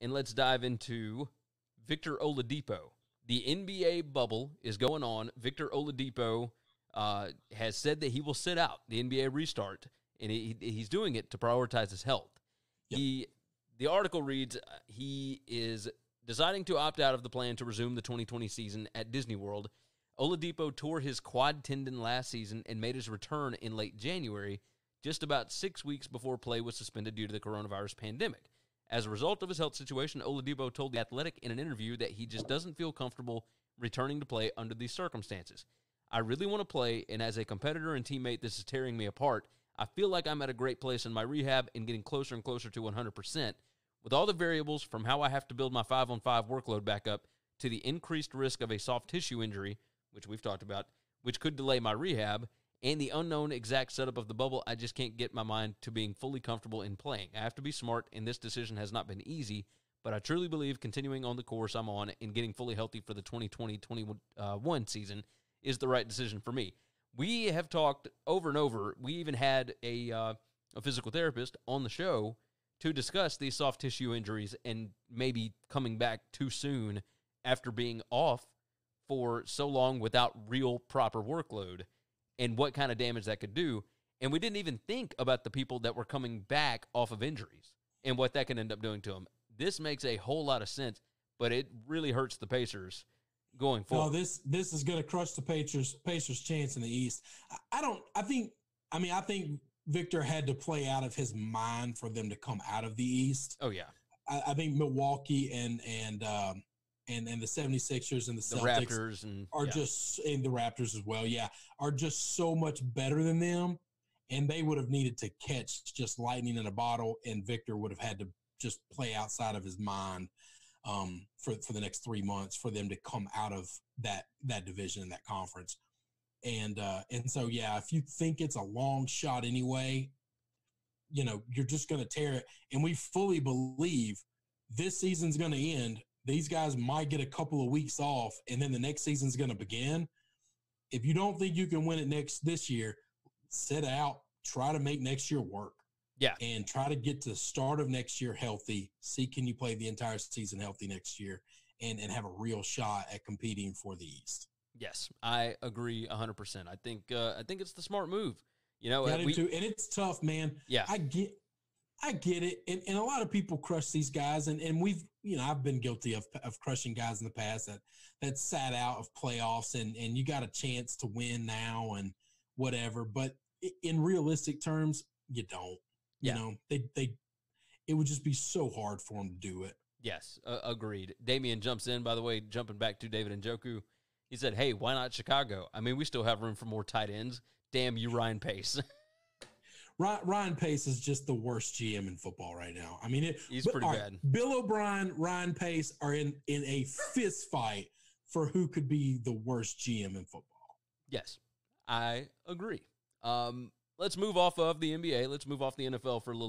and let's dive into Victor Oladipo. The NBA bubble is going on. Victor Oladipo uh, has said that he will sit out the NBA restart, and he, he's doing it to prioritize his health. Yep. He, the article reads, uh, he is deciding to opt out of the plan to resume the 2020 season at Disney World. Oladipo tore his quad tendon last season and made his return in late January, just about six weeks before play was suspended due to the coronavirus pandemic. As a result of his health situation, Oladipo told The Athletic in an interview that he just doesn't feel comfortable returning to play under these circumstances. I really want to play, and as a competitor and teammate, this is tearing me apart. I feel like I'm at a great place in my rehab and getting closer and closer to 100%. With all the variables from how I have to build my five on five workload back up to the increased risk of a soft tissue injury, which we've talked about, which could delay my rehab, and the unknown exact setup of the bubble, I just can't get my mind to being fully comfortable in playing. I have to be smart, and this decision has not been easy, but I truly believe continuing on the course I'm on and getting fully healthy for the 2020 21 season is the right decision for me. We have talked over and over. We even had a, uh, a physical therapist on the show to discuss these soft tissue injuries and maybe coming back too soon after being off for so long without real proper workload and what kind of damage that could do. And we didn't even think about the people that were coming back off of injuries and what that can end up doing to them. This makes a whole lot of sense, but it really hurts the Pacers going forward. No, this this is going to crush the Pacers Pacers' chance in the East. I don't. I think. I mean, I think Victor had to play out of his mind for them to come out of the East. Oh yeah. I, I think Milwaukee and and um, and and the 76ers and the, the Raptors and, are yeah. just and the Raptors as well, yeah, are just so much better than them. And they would have needed to catch just lightning in a bottle, and Victor would have had to just play outside of his mind um, for for the next three months for them to come out of that that division and that conference. And uh, and so yeah, if you think it's a long shot anyway, you know you're just going to tear it. And we fully believe this season's going to end these guys might get a couple of weeks off and then the next season's going to begin. If you don't think you can win it next this year, set out, try to make next year work. Yeah. And try to get to the start of next year healthy. See can you play the entire season healthy next year and and have a real shot at competing for the East. Yes, I agree 100%. I think uh, I think it's the smart move. You know, yeah, we, and it's tough, man. Yeah. I get I get it. And, and a lot of people crush these guys. And, and we've, you know, I've been guilty of, of crushing guys in the past that, that sat out of playoffs and, and you got a chance to win now and whatever. But in realistic terms, you don't. Yeah. You know, they, they, it would just be so hard for them to do it. Yes, uh, agreed. Damian jumps in, by the way, jumping back to David and Joku. He said, Hey, why not Chicago? I mean, we still have room for more tight ends. Damn you, Ryan Pace. Ryan Pace is just the worst GM in football right now. I mean, it, he's pretty bad. Bill O'Brien, Ryan Pace are in in a fist fight for who could be the worst GM in football. Yes, I agree. Um, let's move off of the NBA. Let's move off the NFL for a little.